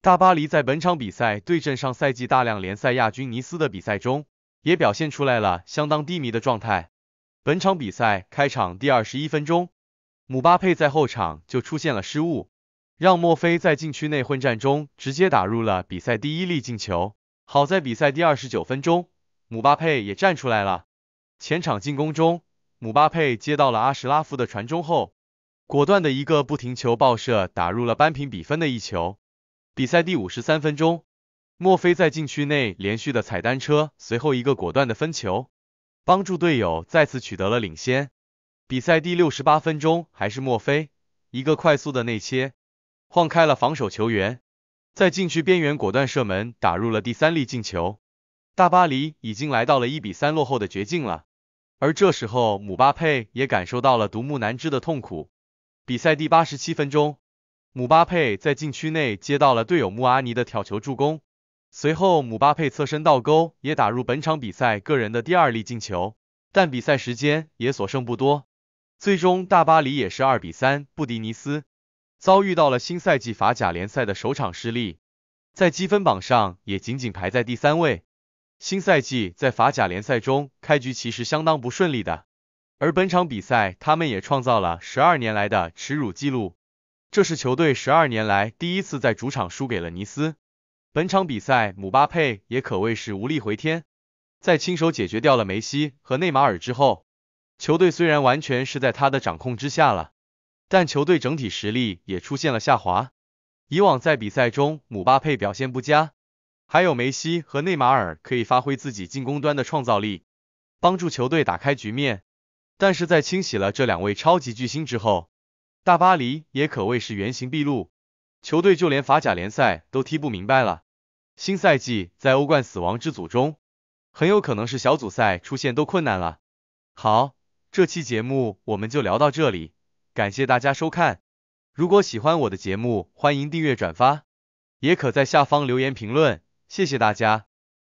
大巴黎在本场比赛对阵上赛季大量联赛亚军尼斯的比赛中，也表现出来了相当低迷的状态。本场比赛开场第二十一分钟，姆巴佩在后场就出现了失误，让墨菲在禁区内混战中直接打入了比赛第一粒进球。好在比赛第二十九分钟，姆巴佩也站出来了，前场进攻中，姆巴佩接到了阿什拉夫的传中后，果断的一个不停球爆射，打入了扳平比分的一球。比赛第五十三分钟，墨菲在禁区内连续的踩单车，随后一个果断的分球，帮助队友再次取得了领先。比赛第六十八分钟，还是墨菲一个快速的内切，晃开了防守球员，在禁区边缘果断射门，打入了第三粒进球。大巴黎已经来到了一比三落后的绝境了。而这时候姆巴佩也感受到了独木难支的痛苦。比赛第八十七分钟。姆巴佩在禁区内接到了队友穆阿尼的挑球助攻，随后姆巴佩侧身倒钩也打入本场比赛个人的第二粒进球，但比赛时间也所剩不多，最终大巴黎也是二比三不敌尼斯，遭遇到了新赛季法甲联赛的首场失利，在积分榜上也仅仅排在第三位。新赛季在法甲联赛中开局其实相当不顺利的，而本场比赛他们也创造了十二年来的耻辱纪录。这是球队十二年来第一次在主场输给了尼斯。本场比赛，姆巴佩也可谓是无力回天。在亲手解决掉了梅西和内马尔之后，球队虽然完全是在他的掌控之下了，但球队整体实力也出现了下滑。以往在比赛中，姆巴佩表现不佳，还有梅西和内马尔可以发挥自己进攻端的创造力，帮助球队打开局面。但是在清洗了这两位超级巨星之后，大巴黎也可谓是原形毕露，球队就连法甲联赛都踢不明白了。新赛季在欧冠死亡之组中，很有可能是小组赛出现都困难了。好，这期节目我们就聊到这里，感谢大家收看。如果喜欢我的节目，欢迎订阅转发，也可在下方留言评论，谢谢大家。